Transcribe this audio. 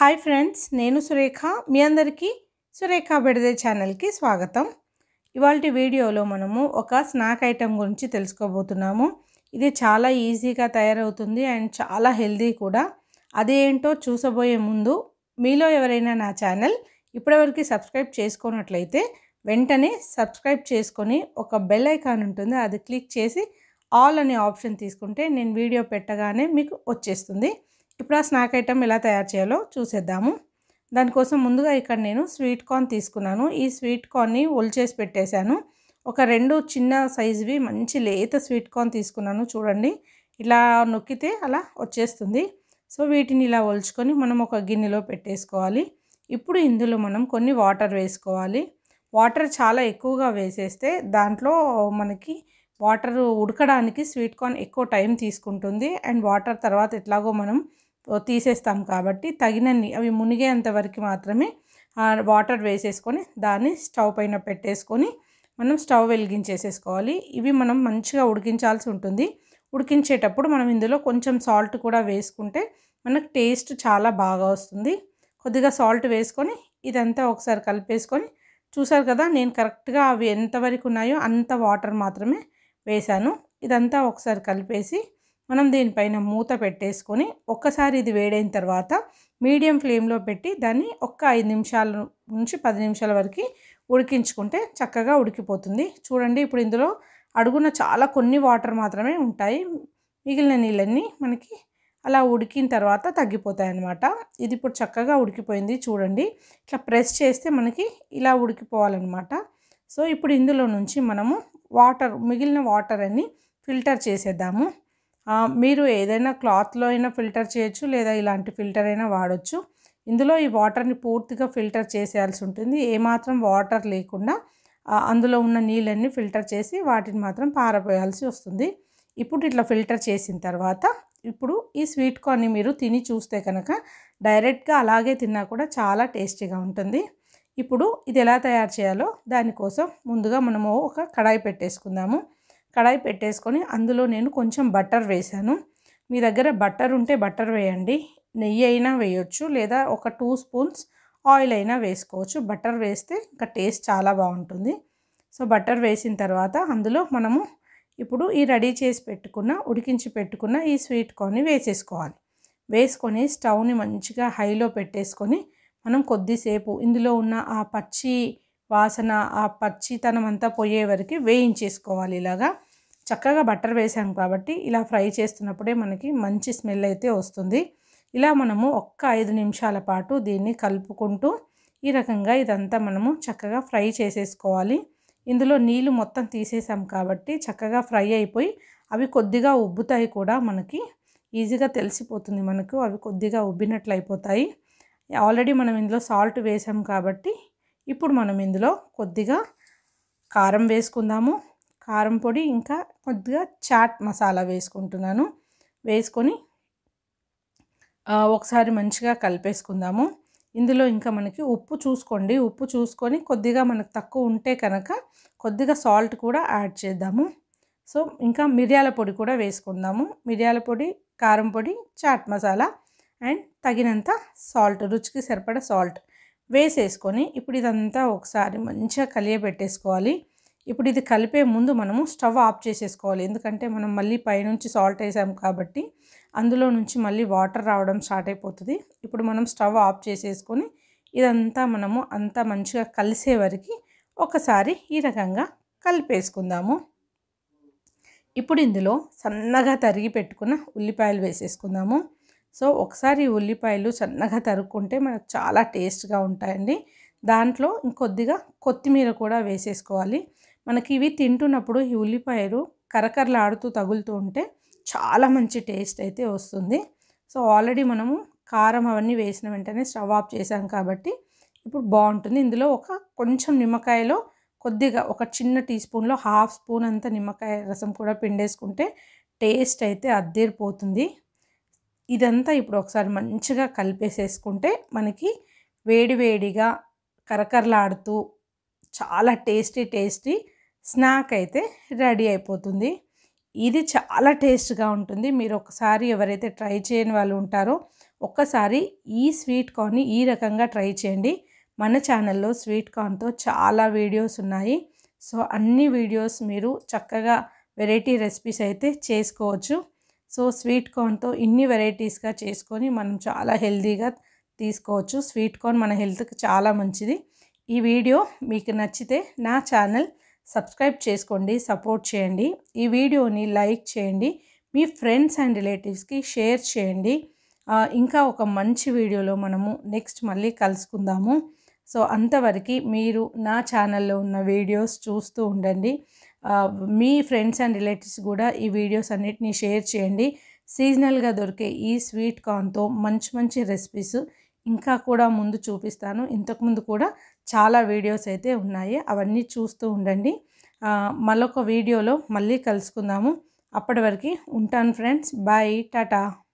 hi friends నేను సురేఖ మీ అందరికీ సురేఖ బెడదే ఛానల్కి స్వాగతం ఇవాళ వీడియోలో మనము ఒక స్నాక్ ఐటెం గురించి తెలుసుకోబోతున్నాము ఇది చాలా ఈజీగా తయారవుతుంది అండ్ చాలా హెల్దీ కూడా అదేంటో చూసబోయే ముందు మీలో ఎవరైనా నా ఛానల్ ఇప్పటివరకు సబ్స్క్రైబ్ చేసుకున్నట్లయితే వెంటనే సబ్స్క్రైబ్ చేసుకొని ఒక బెల్ ఐకాన్ ఉంటుంది అది క్లిక్ చేసి ఆల్ అనే ఆప్షన్ తీసుకుంటే నేను వీడియో పెట్టగానే మీకు వచ్చేస్తుంది ఇప్పుడు ఆ స్నాక్ ఐటెం ఎలా తయారు చేయాలో చూసేద్దాము దానికోసం ముందుగా ఇక్కడ నేను స్వీట్ కార్న్ తీసుకున్నాను ఈ స్వీట్ కార్న్ని ఒలిచేసి పెట్టేశాను ఒక రెండు చిన్న సైజువి మంచి లేత స్వీట్ కార్న్ తీసుకున్నాను చూడండి ఇలా నొక్కితే అలా వచ్చేస్తుంది సో వీటిని ఇలా ఒలుచుకొని మనం ఒక గిన్నెలో పెట్టేసుకోవాలి ఇప్పుడు ఇందులో మనం కొన్ని వాటర్ వేసుకోవాలి వాటర్ చాలా ఎక్కువగా వేసేస్తే దాంట్లో మనకి వాటర్ ఉడకడానికి స్వీట్ కార్న్ ఎక్కువ టైం తీసుకుంటుంది అండ్ వాటర్ తర్వాత ఎట్లాగో మనం తీసేస్తాం కాబట్టి తగినన్ని అవి మునిగేంత వరకు మాత్రమే వాటర్ వేసేసుకొని దాన్ని స్టవ్ పైన పెట్టేసుకొని మనం స్టవ్ వెలిగించేసేసుకోవాలి ఇవి మనం మంచిగా ఉడికించాల్సి ఉంటుంది ఉడికించేటప్పుడు మనం ఇందులో కొంచెం సాల్ట్ కూడా వేసుకుంటే మనకు టేస్ట్ చాలా బాగా వస్తుంది కొద్దిగా సాల్ట్ వేసుకొని ఇదంతా ఒకసారి కలిపేసుకొని చూసారు కదా నేను కరెక్ట్గా అవి ఎంతవరకు ఉన్నాయో అంత వాటర్ మాత్రమే వేశాను ఇదంతా ఒకసారి కలిపేసి మనం దీనిపైన మూత పెట్టేసుకొని ఒక్కసారి ఇది వేడైన తర్వాత మీడియం ఫ్లేమ్లో పెట్టి దాన్ని ఒక్క ఐదు నిమిషాల నుంచి పది నిమిషాల వరకు ఉడికించుకుంటే చక్కగా ఉడికిపోతుంది చూడండి ఇప్పుడు ఇందులో అడుగున చాలా కొన్ని వాటర్ మాత్రమే ఉంటాయి మిగిలిన నీళ్ళన్నీ మనకి అలా ఉడికిన తర్వాత తగ్గిపోతాయి అన్నమాట ఇది ఇప్పుడు చక్కగా ఉడికిపోయింది చూడండి ఇట్లా ప్రెస్ చేస్తే మనకి ఇలా ఉడికిపోవాలన్నమాట సో ఇప్పుడు ఇందులో నుంచి మనము వాటర్ మిగిలిన వాటర్ అన్ని ఫిల్టర్ చేసేద్దాము మీరు ఏదైనా క్లాత్లో అయినా ఫిల్టర్ చేయొచ్చు లేదా ఇలాంటి ఫిల్టర్ అయినా వాడచ్చు ఇందులో ఈ వాటర్ని పూర్తిగా ఫిల్టర్ చేసేయాల్సి ఉంటుంది ఏమాత్రం వాటర్ లేకుండా అందులో ఉన్న నీళ్ళన్నీ ఫిల్టర్ చేసి వాటిని మాత్రం పారపోయాల్సి వస్తుంది ఇప్పుడు ఇట్లా ఫిల్టర్ చేసిన తర్వాత ఇప్పుడు ఈ స్వీట్ కార్న్ని మీరు తిని చూస్తే కనుక డైరెక్ట్గా అలాగే తిన్నా కూడా చాలా టేస్టీగా ఉంటుంది ఇప్పుడు ఇది ఎలా తయారు చేయాలో దానికోసం ముందుగా మనము ఒక కడాయి పెట్టేసుకుందాము కడాయి పెట్టేసుకొని అందులో నేను కొంచెం బటర్ వేశాను మీ దగ్గర బటర్ ఉంటే బటర్ వేయండి నెయ్యి అయినా వేయొచ్చు లేదా ఒక టూ స్పూన్స్ ఆయిల్ అయినా వేసుకోవచ్చు బటర్ వేస్తే ఇంకా టేస్ట్ చాలా బాగుంటుంది సో బటర్ వేసిన తర్వాత అందులో మనము ఇప్పుడు ఈ రెడీ చేసి పెట్టుకున్న ఉడికించి పెట్టుకున్న ఈ స్వీట్ కార్న్ని వేసేసుకోవాలి వేసుకొని స్టవ్ని మంచిగా హైలో పెట్టేసుకొని మనం కొద్దిసేపు ఇందులో ఉన్న ఆ పచ్చి వాసన ఆ పచ్చితనం అంతా పోయే వరకు వేయించేసుకోవాలి ఇలాగా చక్కగా బట్టర్ వేసాం కాబట్టి ఇలా ఫ్రై చేస్తున్నప్పుడే మనకి మంచి స్మెల్ అయితే వస్తుంది ఇలా మనము ఒక్క ఐదు నిమిషాల పాటు దీన్ని కలుపుకుంటూ ఈ రకంగా ఇదంతా మనము చక్కగా ఫ్రై చేసేసుకోవాలి ఇందులో నీళ్ళు మొత్తం తీసేసాం కాబట్టి చక్కగా ఫ్రై అయిపోయి అవి కొద్దిగా ఉబ్బుతాయి కూడా మనకి ఈజీగా తెలిసిపోతుంది మనకు అవి కొద్దిగా ఉబ్బినట్లు అయిపోతాయి ఆల్రెడీ మనం ఇందులో సాల్ట్ వేసాం కాబట్టి ఇప్పుడు మనం ఇందులో కొద్దిగా కారం వేసుకుందాము కారం పొడి ఇంకా కొద్దిగా చాట్ మసాలా వేసుకుంటున్నాను వేసుకొని ఒకసారి మంచిగా కలిపేసుకుందాము ఇందులో ఇంకా మనకి ఉప్పు చూసుకోండి ఉప్పు చూసుకొని కొద్దిగా మనకు తక్కువ ఉంటే కనుక కొద్దిగా సాల్ట్ కూడా యాడ్ చేద్దాము సో ఇంకా మిరియాల పొడి కూడా వేసుకుందాము మిరియాల పొడి కారం పొడి చాట్ మసాలా అండ్ తగినంత సాల్ట్ రుచికి సరిపడ సాల్ట్ వేసేసుకొని ఇప్పుడు ఇదంతా ఒకసారి మంచిగా కలియబెట్టేసుకోవాలి ఇప్పుడు ఇది కలిపే ముందు మనము స్టవ్ ఆఫ్ చేసేసుకోవాలి ఎందుకంటే మనం మళ్ళీ పైనుంచి సాల్ట్ వేసాం కాబట్టి అందులో నుంచి మళ్ళీ వాటర్ రావడం స్టార్ట్ అయిపోతుంది ఇప్పుడు మనం స్టవ్ ఆఫ్ చేసేసుకొని ఇదంతా మనము అంతా మంచిగా కలిసే వరకు ఒకసారి ఈ రకంగా కలిపేసుకుందాము ఇప్పుడు ఇందులో సన్నగా తరిగి పెట్టుకున్న ఉల్లిపాయలు వేసేసుకుందాము సో ఒకసారి ఉల్లిపాయలు సన్నగా తరుక్కుంటే మనకు చాలా టేస్ట్గా ఉంటాయండి దాంట్లో ఇంకొద్దిగా కొత్తిమీర కూడా వేసేసుకోవాలి మనకి ఇవి తింటున్నప్పుడు ఈ ఉల్లిపాయలు కరకరలాడుతూ తగులుతూ ఉంటే చాలా మంచి టేస్ట్ అయితే వస్తుంది సో ఆల్రెడీ మనము కారం అవన్నీ వేసిన వెంటనే స్టవ్ ఆఫ్ చేసాం కాబట్టి ఇప్పుడు బాగుంటుంది ఇందులో ఒక కొంచెం నిమ్మకాయలో కొద్దిగా ఒక చిన్న టీ స్పూన్లో హాఫ్ స్పూన్ అంత నిమ్మకాయ రసం కూడా పిండేసుకుంటే టేస్ట్ అయితే అద్దెరిపోతుంది ఇదంతా ఇప్పుడు ఒకసారి మంచిగా కలిపేసేసుకుంటే మనకి వేడివేడిగా కరకరలాడుతూ చాలా టేస్టీ టేస్టీ స్నాక్ అయితే రెడీ అయిపోతుంది ఇది చాలా టేస్ట్గా ఉంటుంది మీరు ఒకసారి ఎవరైతే ట్రై చేయని వాళ్ళు ఉంటారో ఒక్కసారి ఈ స్వీట్ కార్న్ని ఈ రకంగా ట్రై చేయండి మన ఛానల్లో స్వీట్ కార్న్తో చాలా వీడియోస్ ఉన్నాయి సో అన్ని వీడియోస్ మీరు చక్కగా వెరైటీ రెసిపీస్ అయితే చేసుకోవచ్చు సో స్వీట్ కార్న్తో ఇన్ని వెరైటీస్గా చేసుకొని మనం చాలా హెల్తీగా తీసుకోవచ్చు స్వీట్ కార్న్ మన హెల్త్కి చాలా మంచిది ఈ వీడియో మీకు నచ్చితే నా ఛానల్ సబ్స్క్రైబ్ చేసుకోండి సపోర్ట్ చేయండి ఈ వీడియోని లైక్ చేయండి మీ ఫ్రెండ్స్ అండ్ రిలేటివ్స్కి షేర్ చేయండి ఇంకా ఒక మంచి వీడియోలో మనము నెక్స్ట్ మళ్ళీ కలుసుకుందాము సో అంతవరకు మీరు నా ఛానల్లో ఉన్న వీడియోస్ చూస్తూ ఉండండి మీ ఫ్రెండ్స్ అండ్ రిలేటివ్స్ కూడా ఈ వీడియోస్ అన్నిటినీ షేర్ చేయండి సీజనల్గా దొరికే ఈ స్వీట్ కార్న్తో మంచి మంచి రెసిపీస్ ఇంకా కూడా ముందు చూపిస్తాను ఇంతకుముందు కూడా చాలా వీడియోస్ అయితే ఉన్నాయి అవన్నీ చూస్తూ ఉండండి మళ్ళొక వీడియోలో మళ్ళీ కలుసుకుందాము అప్పటి వరకు ఉంటాను ఫ్రెండ్స్ బాయ్ టాటా